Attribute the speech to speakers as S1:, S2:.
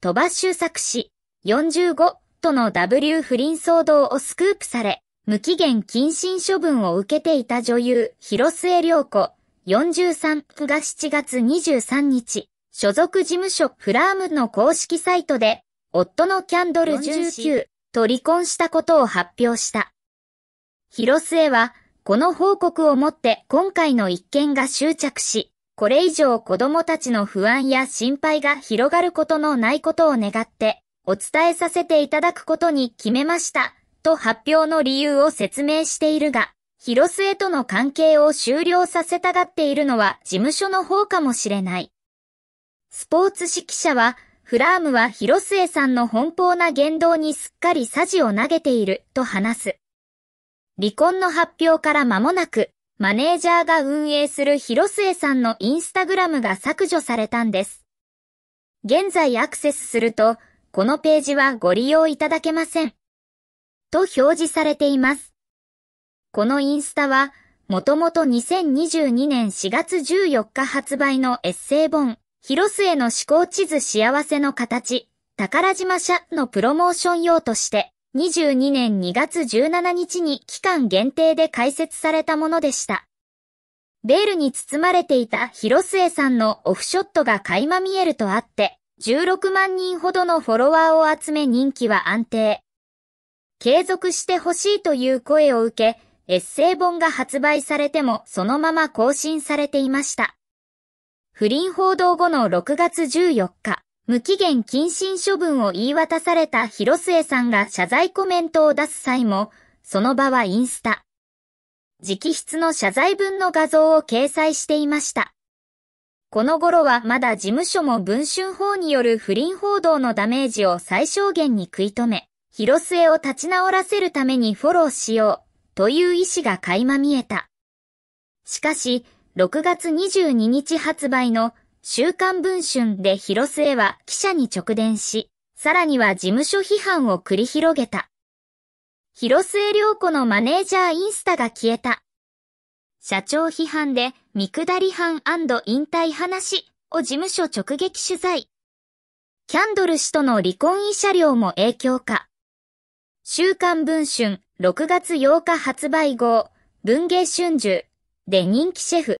S1: 鳥羽周作氏45との W 不倫騒動をスクープされ、無期限謹慎処分を受けていた女優、広末涼子43が7月23日、所属事務所フラームの公式サイトで、夫のキャンドル19と離婚したことを発表した。広末は、この報告をもって今回の一件が執着し、これ以上子供たちの不安や心配が広がることのないことを願って、お伝えさせていただくことに決めました、と発表の理由を説明しているが、広末との関係を終了させたがっているのは事務所の方かもしれない。スポーツ指揮者は、フラームは広末さんの奔放な言動にすっかりサジを投げていると話す。離婚の発表から間もなく、マネージャーが運営する広末さんのインスタグラムが削除されたんです。現在アクセスすると、このページはご利用いただけません。と表示されています。このインスタは、もともと2022年4月14日発売のエッセイ本、広末の思考地図幸せの形、宝島社のプロモーション用として、2022年2月17日に期間限定で開設されたものでした。ベールに包まれていた広末さんのオフショットが垣間見えるとあって、16万人ほどのフォロワーを集め人気は安定。継続してほしいという声を受け、エッセイ本が発売されてもそのまま更新されていました。不倫報道後の6月14日、無期限謹慎処分を言い渡された広末さんが謝罪コメントを出す際も、その場はインスタ。直筆の謝罪文の画像を掲載していました。この頃はまだ事務所も文春法による不倫報道のダメージを最小限に食い止め、広末を立ち直らせるためにフォローしよう、という意思が垣間見えた。しかし、6月22日発売の週刊文春で広末は記者に直伝し、さらには事務所批判を繰り広げた。広末良子のマネージャーインスタが消えた。社長批判で見下り班引退話を事務所直撃取材。キャンドル氏との離婚慰謝料も影響か。週刊文春6月8日発売号文芸春秋で人気シェフ